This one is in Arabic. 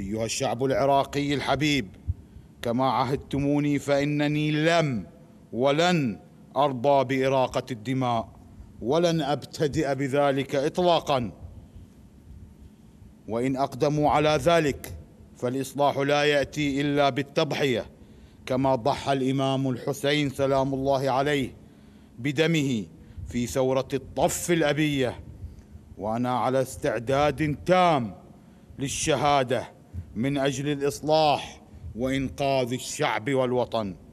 أيها الشعب العراقي الحبيب كما عهدتموني فإنني لم ولن أرضى بإراقة الدماء ولن أبتدئ بذلك إطلاقا وإن أقدموا على ذلك فالإصلاح لا يأتي إلا بالتضحية كما ضحى الإمام الحسين سلام الله عليه بدمه في ثورة الطف الأبية وأنا على استعداد تام للشهاده من اجل الاصلاح وانقاذ الشعب والوطن